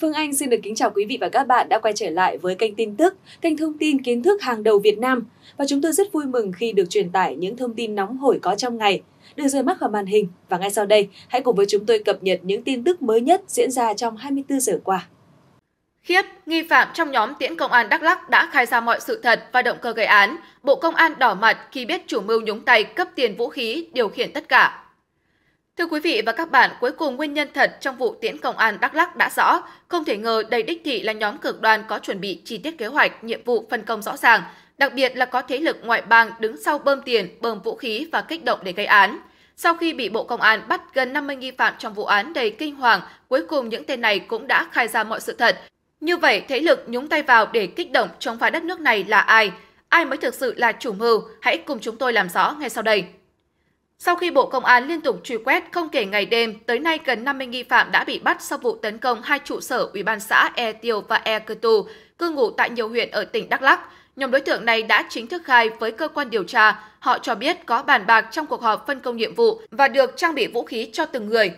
Phương Anh xin được kính chào quý vị và các bạn đã quay trở lại với kênh tin tức, kênh thông tin kiến thức hàng đầu Việt Nam. Và chúng tôi rất vui mừng khi được truyền tải những thông tin nóng hổi có trong ngày, được rời mắt vào màn hình. Và ngay sau đây, hãy cùng với chúng tôi cập nhật những tin tức mới nhất diễn ra trong 24 giờ qua. Khiếp, nghi phạm trong nhóm tiễn công an Đắk Lắc đã khai ra mọi sự thật và động cơ gây án. Bộ Công an đỏ mặt khi biết chủ mưu nhúng tay cấp tiền vũ khí điều khiển tất cả. Thưa quý vị và các bạn, cuối cùng nguyên nhân thật trong vụ tiễn công an Đắk Lắc đã rõ. Không thể ngờ đầy đích thị là nhóm cực đoan có chuẩn bị chi tiết kế hoạch, nhiệm vụ phân công rõ ràng, đặc biệt là có thế lực ngoại bang đứng sau bơm tiền, bơm vũ khí và kích động để gây án. Sau khi bị Bộ Công an bắt gần 50 nghi phạm trong vụ án đầy kinh hoàng, cuối cùng những tên này cũng đã khai ra mọi sự thật, như vậy, thế lực nhúng tay vào để kích động chống phá đất nước này là ai? Ai mới thực sự là chủ mưu? Hãy cùng chúng tôi làm rõ ngay sau đây. Sau khi Bộ Công an liên tục truy quét không kể ngày đêm, tới nay gần 50 nghi phạm đã bị bắt sau vụ tấn công hai trụ sở Ủy ban xã E Tiêu và E Cơ Tu, cư ngụ tại nhiều huyện ở tỉnh Đắk Lắk. Nhóm đối tượng này đã chính thức khai với cơ quan điều tra, họ cho biết có bàn bạc trong cuộc họp phân công nhiệm vụ và được trang bị vũ khí cho từng người.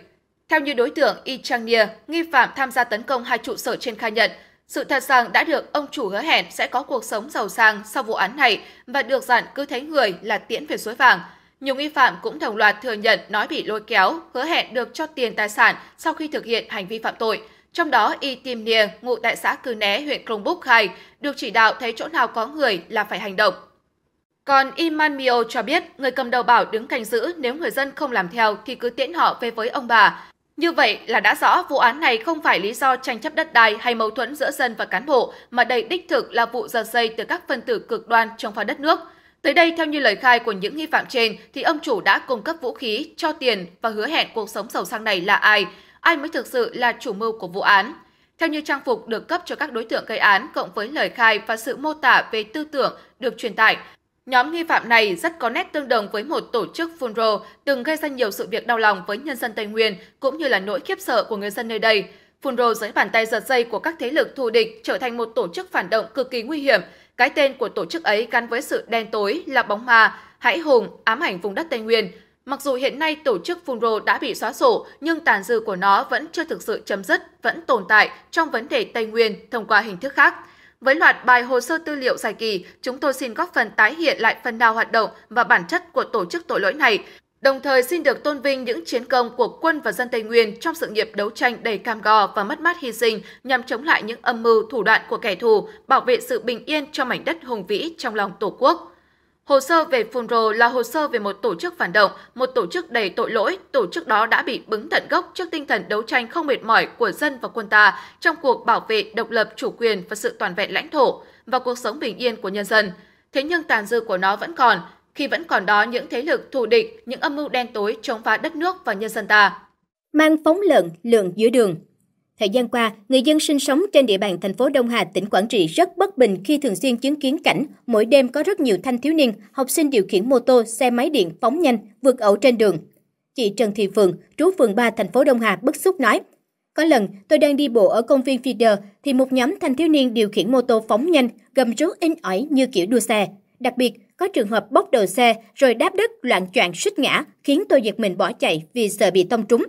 Theo như đối tượng Y Chang Nia, nghi phạm tham gia tấn công hai trụ sở trên khai nhận, sự thật rằng đã được ông chủ hứa hẹn sẽ có cuộc sống giàu sang sau vụ án này và được dặn cứ thấy người là tiễn về suối vàng. Nhiều nghi phạm cũng đồng loạt thừa nhận nói bị lôi kéo, hứa hẹn được cho tiền tài sản sau khi thực hiện hành vi phạm tội. Trong đó, Y Tim Nia, ngụ tại xã Cư Né, huyện Krông Búc khai, được chỉ đạo thấy chỗ nào có người là phải hành động. Còn Iman Mio cho biết, người cầm đầu bảo đứng canh giữ nếu người dân không làm theo thì cứ tiễn họ về với ông bà. Như vậy là đã rõ vụ án này không phải lý do tranh chấp đất đai hay mâu thuẫn giữa dân và cán bộ, mà đây đích thực là vụ giật dây từ các phân tử cực đoan trong phá đất nước. Tới đây, theo như lời khai của những nghi phạm trên, thì ông chủ đã cung cấp vũ khí, cho tiền và hứa hẹn cuộc sống giàu sang này là ai, ai mới thực sự là chủ mưu của vụ án. Theo như trang phục được cấp cho các đối tượng gây án cộng với lời khai và sự mô tả về tư tưởng được truyền tải, Nhóm nghi phạm này rất có nét tương đồng với một tổ chức phun rô từng gây ra nhiều sự việc đau lòng với nhân dân Tây Nguyên cũng như là nỗi khiếp sợ của người dân nơi đây. Phun rô dưới bàn tay giật dây của các thế lực thù địch trở thành một tổ chức phản động cực kỳ nguy hiểm. Cái tên của tổ chức ấy gắn với sự đen tối là bóng ma, hãi hùng, ám ảnh vùng đất Tây Nguyên. Mặc dù hiện nay tổ chức Funro đã bị xóa sổ, nhưng tàn dư của nó vẫn chưa thực sự chấm dứt, vẫn tồn tại trong vấn đề Tây Nguyên thông qua hình thức khác. Với loạt bài hồ sơ tư liệu dài kỳ, chúng tôi xin góp phần tái hiện lại phần nào hoạt động và bản chất của tổ chức tội lỗi này, đồng thời xin được tôn vinh những chiến công của quân và dân Tây Nguyên trong sự nghiệp đấu tranh đầy cam go và mất mát hy sinh nhằm chống lại những âm mưu thủ đoạn của kẻ thù, bảo vệ sự bình yên cho mảnh đất hùng vĩ trong lòng Tổ quốc. Hồ sơ về Funro là hồ sơ về một tổ chức phản động, một tổ chức đầy tội lỗi, tổ chức đó đã bị bứng tận gốc trước tinh thần đấu tranh không mệt mỏi của dân và quân ta trong cuộc bảo vệ độc lập chủ quyền và sự toàn vẹn lãnh thổ và cuộc sống bình yên của nhân dân. Thế nhưng tàn dư của nó vẫn còn, khi vẫn còn đó những thế lực thù địch, những âm mưu đen tối chống phá đất nước và nhân dân ta. Mang phóng lợn lượn giữa đường, Thời gian qua, người dân sinh sống trên địa bàn thành phố Đông Hà, tỉnh Quảng Trị rất bất bình khi thường xuyên chứng kiến cảnh mỗi đêm có rất nhiều thanh thiếu niên, học sinh điều khiển mô tô, xe máy điện phóng nhanh, vượt ẩu trên đường. Chị Trần Thị Phượng, trú phường 3 thành phố Đông Hà bức xúc nói, có lần tôi đang đi bộ ở công viên feeder thì một nhóm thanh thiếu niên điều khiển mô tô phóng nhanh, gầm rú in ỏi như kiểu đua xe. Đặc biệt, có trường hợp bốc đầu xe rồi đáp đất loạn choạng xích ngã khiến tôi giật mình bỏ chạy vì sợ bị tông trúng.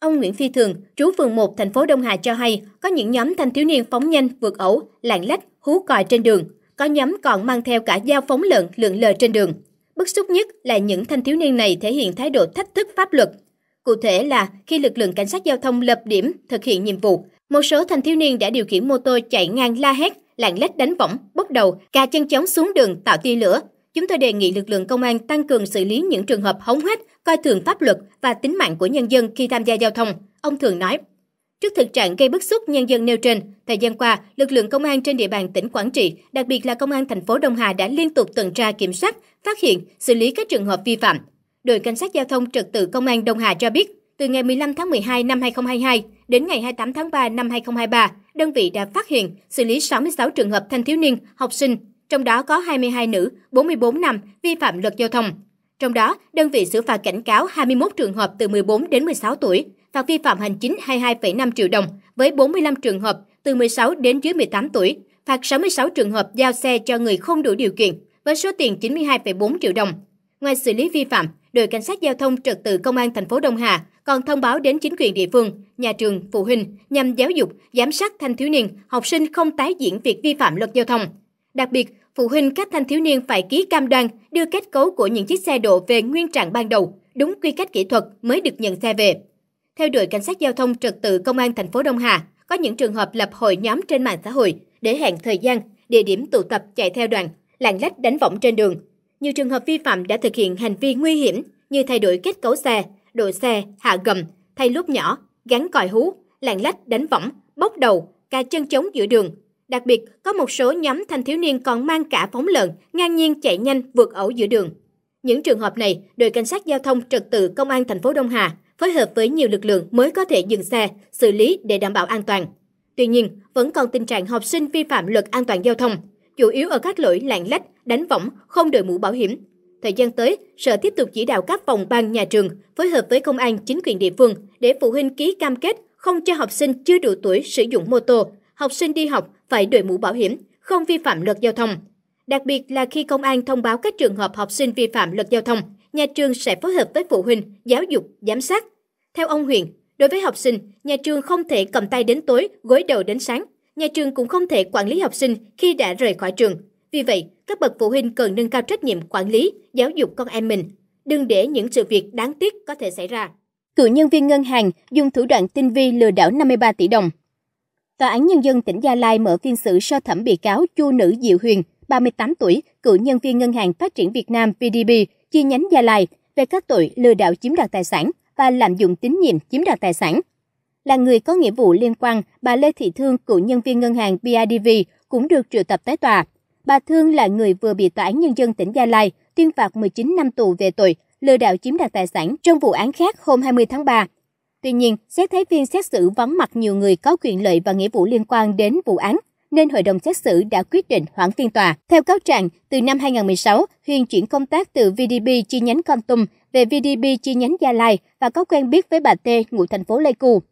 Ông Nguyễn Phi Thường, trú phường 1, thành phố Đông Hà cho hay, có những nhóm thanh thiếu niên phóng nhanh, vượt ẩu, lạng lách, hú còi trên đường. Có nhóm còn mang theo cả dao phóng lợn, lượn lờ trên đường. Bức xúc nhất là những thanh thiếu niên này thể hiện thái độ thách thức pháp luật. Cụ thể là khi lực lượng cảnh sát giao thông lập điểm thực hiện nhiệm vụ, một số thanh thiếu niên đã điều khiển mô tô chạy ngang la hét, lạng lách đánh võng, bốc đầu, cà chân chống xuống đường tạo tia lửa, Chúng tôi đề nghị lực lượng công an tăng cường xử lý những trường hợp hống hách, coi thường pháp luật và tính mạng của nhân dân khi tham gia giao thông, ông Thường nói. Trước thực trạng gây bức xúc nhân dân nêu trên, thời gian qua, lực lượng công an trên địa bàn tỉnh Quảng Trị, đặc biệt là công an thành phố Đông Hà đã liên tục tuần tra kiểm soát, phát hiện, xử lý các trường hợp vi phạm. Đội cảnh sát giao thông trật tự công an Đông Hà cho biết, từ ngày 15 tháng 12 năm 2022 đến ngày 28 tháng 3 năm 2023, đơn vị đã phát hiện, xử lý 66 trường hợp thanh thiếu niên, học sinh trong đó có 22 nữ, 44 nam vi phạm luật giao thông. Trong đó, đơn vị xử phạt cảnh cáo 21 trường hợp từ 14 đến 16 tuổi, phạt vi phạm hành chính 22,5 triệu đồng với 45 trường hợp từ 16 đến dưới 18 tuổi, phạt 66 trường hợp giao xe cho người không đủ điều kiện với số tiền 92,4 triệu đồng. Ngoài xử lý vi phạm, đội cảnh sát giao thông trật tự công an thành phố Đông Hà còn thông báo đến chính quyền địa phương, nhà trường, phụ huynh nhằm giáo dục, giám sát thanh thiếu niên, học sinh không tái diễn việc vi phạm luật giao thông. Đặc biệt, phụ huynh các thanh thiếu niên phải ký cam đoan đưa kết cấu của những chiếc xe độ về nguyên trạng ban đầu, đúng quy cách kỹ thuật mới được nhận xe về. Theo đội cảnh sát giao thông trật tự công an thành phố Đông Hà, có những trường hợp lập hội nhóm trên mạng xã hội để hẹn thời gian, địa điểm tụ tập chạy theo đoàn, lạng lách đánh võng trên đường. Nhiều trường hợp vi phạm đã thực hiện hành vi nguy hiểm như thay đổi kết cấu xe, độ xe, hạ gầm, thay lốp nhỏ, gắn còi hú, lạng lách đánh võng, bốc đầu, cà chân chống giữa đường, Đặc biệt, có một số nhóm thanh thiếu niên còn mang cả phóng lợn, ngang nhiên chạy nhanh vượt ẩu giữa đường. Những trường hợp này, đội cảnh sát giao thông trật tự công an thành phố Đông Hà phối hợp với nhiều lực lượng mới có thể dừng xe, xử lý để đảm bảo an toàn. Tuy nhiên, vẫn còn tình trạng học sinh vi phạm luật an toàn giao thông, chủ yếu ở các lỗi lạng lách, đánh võng, không đội mũ bảo hiểm. Thời gian tới, Sở tiếp tục chỉ đạo các phòng ban nhà trường phối hợp với công an chính quyền địa phương để phụ huynh ký cam kết không cho học sinh chưa đủ tuổi sử dụng mô tô, học sinh đi học phải đội mũ bảo hiểm, không vi phạm luật giao thông. Đặc biệt là khi công an thông báo các trường hợp học sinh vi phạm luật giao thông, nhà trường sẽ phối hợp với phụ huynh, giáo dục, giám sát. Theo ông Huyền, đối với học sinh, nhà trường không thể cầm tay đến tối, gối đầu đến sáng. Nhà trường cũng không thể quản lý học sinh khi đã rời khỏi trường. Vì vậy, các bậc phụ huynh cần nâng cao trách nhiệm quản lý, giáo dục con em mình. Đừng để những sự việc đáng tiếc có thể xảy ra. Cựu nhân viên ngân hàng dùng thủ đoạn tinh vi lừa đảo 53 tỷ đồng. Tòa án Nhân dân tỉnh Gia Lai mở phiên xử sơ thẩm bị cáo Chu Nữ Diệu Huyền, 38 tuổi, cựu nhân viên Ngân hàng Phát triển Việt Nam PDB, chi nhánh Gia Lai, về các tội lừa đảo chiếm đoạt tài sản và lạm dụng tín nhiệm chiếm đoạt tài sản. Là người có nghĩa vụ liên quan, bà Lê Thị Thương, cựu nhân viên ngân hàng BIDV, cũng được triệu tập tới tòa. Bà Thương là người vừa bị Tòa án Nhân dân tỉnh Gia Lai tuyên phạt 19 năm tù về tội lừa đảo chiếm đoạt tài sản trong vụ án khác hôm 20 tháng 3 Tuy nhiên, xét thấy phiên xét xử vắng mặt nhiều người có quyền lợi và nghĩa vụ liên quan đến vụ án, nên hội đồng xét xử đã quyết định hoãn phiên tòa. Theo cáo trạng, từ năm 2016, Huyền chuyển công tác từ VDB chi nhánh Con Tum về VDB chi nhánh Gia Lai và có quen biết với bà T, ngụ thành phố Pleiku.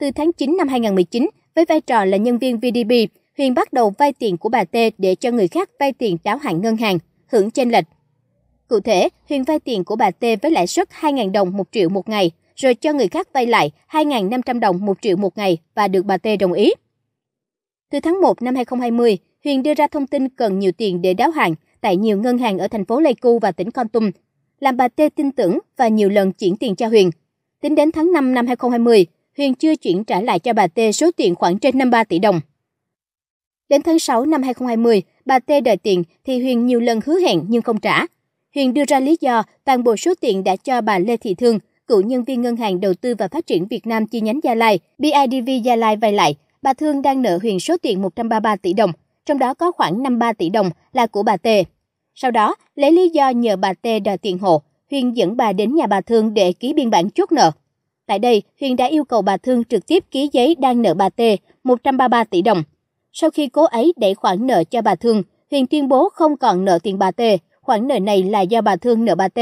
Từ tháng 9 năm 2019, với vai trò là nhân viên VDB, Huyền bắt đầu vay tiền của bà T để cho người khác vay tiền đáo hạn ngân hàng, hưởng chênh lệch. Cụ thể, Huyền vay tiền của bà T với lãi suất 2.000 đồng một triệu một ngày – rồi cho người khác vay lại 2.500 đồng 1 triệu một ngày và được bà T đồng ý. Từ tháng 1 năm 2020, Huyền đưa ra thông tin cần nhiều tiền để đáo hạn tại nhiều ngân hàng ở thành phố Pleiku và tỉnh Con Tum, làm bà T tin tưởng và nhiều lần chuyển tiền cho Huyền. Tính đến tháng 5 năm 2020, Huyền chưa chuyển trả lại cho bà T số tiền khoảng trên 53 tỷ đồng. Đến tháng 6 năm 2020, bà T đòi tiền thì Huyền nhiều lần hứa hẹn nhưng không trả. Huyền đưa ra lý do toàn bộ số tiền đã cho bà Lê Thị Thương, cựu nhân viên Ngân hàng Đầu tư và Phát triển Việt Nam chi nhánh Gia Lai, BIDV Gia Lai vay lại, bà Thương đang nợ Huyền số tiền 133 tỷ đồng, trong đó có khoảng 53 tỷ đồng là của bà T. Sau đó, lấy lý do nhờ bà T đòi tiền hộ, Huyền dẫn bà đến nhà bà Thương để ký biên bản chốt nợ. Tại đây, Huyền đã yêu cầu bà Thương trực tiếp ký giấy đang nợ bà T 133 tỷ đồng. Sau khi cố ấy đẩy khoản nợ cho bà Thương, Huyền tuyên bố không còn nợ tiền bà T, khoản nợ này là do bà Thương nợ bà T.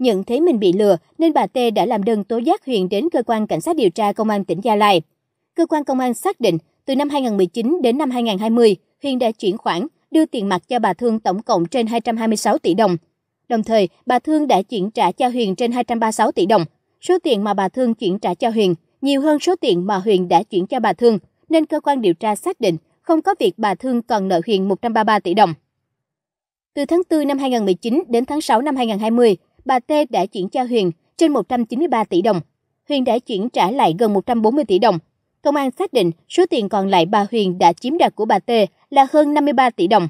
Nhận thấy mình bị lừa nên bà T đã làm đơn tố giác Huyền đến cơ quan cảnh sát điều tra công an tỉnh Gia Lai. Cơ quan công an xác định từ năm 2019 đến năm 2020, Huyền đã chuyển khoản đưa tiền mặt cho bà Thương tổng cộng trên 226 tỷ đồng. Đồng thời, bà Thương đã chuyển trả cho Huyền trên 236 tỷ đồng. Số tiền mà bà Thương chuyển trả cho Huyền nhiều hơn số tiền mà Huyền đã chuyển cho bà Thương, nên cơ quan điều tra xác định không có việc bà Thương còn nợ Huyền 133 tỷ đồng. Từ tháng 4 năm 2019 đến tháng 6 năm 2020, bà T đã chuyển cho Huyền trên 193 tỷ đồng. Huyền đã chuyển trả lại gần 140 tỷ đồng. Công an xác định số tiền còn lại bà Huyền đã chiếm đoạt của bà T là hơn 53 tỷ đồng.